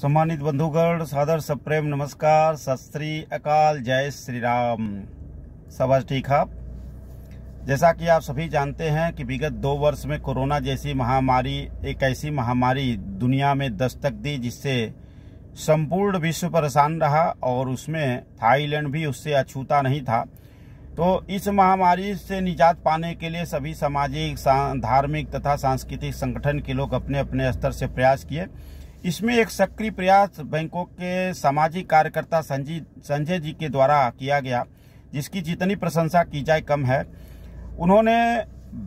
सम्मानित बंधुगण सादर सप्रेम नमस्कार सत अकाल जय श्री राम सब ठीक आप जैसा कि आप सभी जानते हैं कि विगत दो वर्ष में कोरोना जैसी महामारी एक ऐसी महामारी दुनिया में दस्तक दी जिससे संपूर्ण विश्व परेशान रहा और उसमें थाईलैंड भी उससे अछूता नहीं था तो इस महामारी से निजात पाने के लिए सभी सामाजिक धार्मिक तथा सांस्कृतिक संगठन के लोग अपने अपने स्तर से प्रयास किए इसमें एक सक्रिय प्रयास बैंकों के सामाजिक कार्यकर्ता संजय संजय जी के द्वारा किया गया जिसकी जितनी प्रशंसा की जाए कम है उन्होंने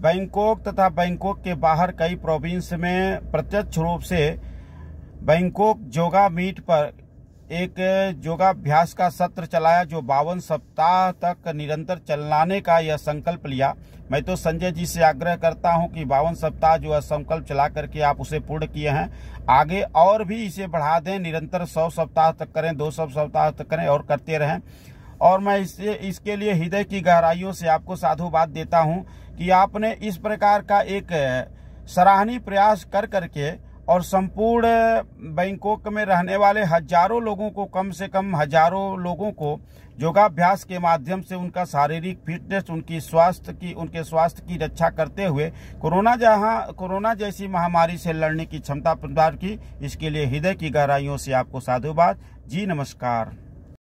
बैंकॉक तथा बैंकॉक के बाहर कई प्रोविंस में प्रत्यक्ष रूप से बैंकॉक जोगा मीट पर एक योगाभ्यास का सत्र चलाया जो बावन सप्ताह तक निरंतर चलाने का यह संकल्प लिया मैं तो संजय जी से आग्रह करता हूं कि बावन सप्ताह जो है संकल्प चला करके आप उसे पूर्ण किए हैं आगे और भी इसे बढ़ा दें निरंतर सौ सप्ताह तक करें दो सौ सप्ताह तक करें और करते रहें और मैं इसे इसके लिए हृदय की गहराइयों से आपको साधुवाद देता हूँ कि आपने इस प्रकार का एक सराहनीय प्रयास कर करके और संपूर्ण बैंकॉक में रहने वाले हजारों लोगों को कम से कम हजारों लोगों को योगाभ्यास के माध्यम से उनका शारीरिक फिटनेस उनकी स्वास्थ्य की उनके स्वास्थ्य की रक्षा करते हुए कोरोना जहां कोरोना जैसी महामारी से लड़ने की क्षमता प्रदान की इसके लिए हृदय की गहराइयों से आपको साधुवाद जी नमस्कार